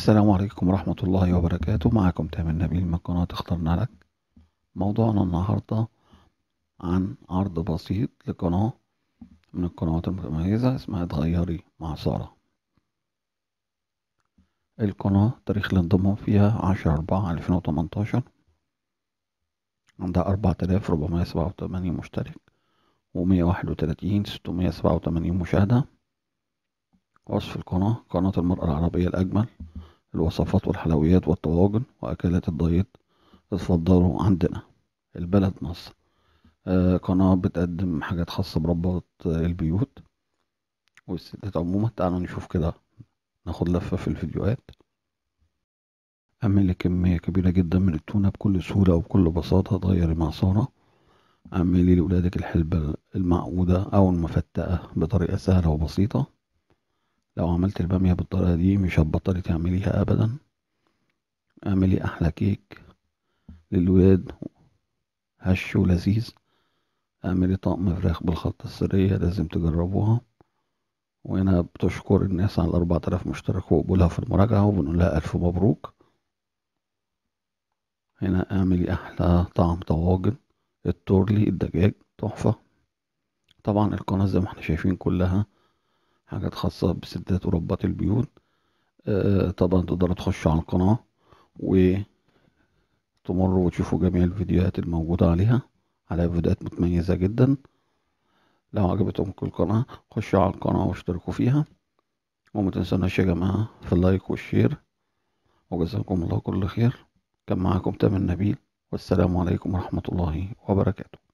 السلام عليكم ورحمة الله وبركاته معكم تامر نبيل من قناة اخترنا لك موضوعنا النهاردة عن عرض بسيط لقناة من القنوات المتميزة اسمها اتغيري مع سارة القناة تاريخ الانضمام فيها عشرة أربعة ألفين وتمنتاشر عندها أربعة آلاف ربعمية سبعة وتمانين مشترك ومية واحد وتلاتين ستمية سبعة وتمانين مشاهدة وصف القناة قناة المرأة العربية الأجمل الوصفات والحلويات والطواجن وأكلات الدايت اتفضلوا عندنا البلد مصر آه قناة بتقدم حاجات خاصة بربات آه البيوت والستات عموما تعالوا نشوف كده ناخد لفة في الفيديوهات أعمل كمية كبيرة جدا من التونة بكل سهولة وبكل بساطة طيري معصارة أعملي لولادك الحلبة المعقودة أو المفتقة بطريقة سهلة وبسيطة لو عملت البامية بالطريقة دي مش هتبطلي تعمليها أبدا اعملي أحلى كيك للولاد هش ولذيذ اعملي طقم فراخ بالخلطة السرية لازم تجربوها وهنا بتشكر الناس على الأربعة آلاف مشترك وقبولها في المراجعة وبنقول لها ألف مبروك هنا اعملي أحلى طعم طواجن التورلي الدجاج تحفة طبعا القناة زي ما احنا شايفين كلها حاجات خاصة بسدات وربات البيوت آه طبعا تقدروا تخشوا على القناة وتمروا وتشوفوا جميع الفيديوهات الموجودة عليها على فيديوهات متميزة جدا لو عجبتكم القناة خشوا على القناة واشتركوا فيها وما تنسوناش يا جماعة في اللايك والشير وجزاكم الله كل خير كان معاكم تامر نبيل والسلام عليكم ورحمة الله وبركاته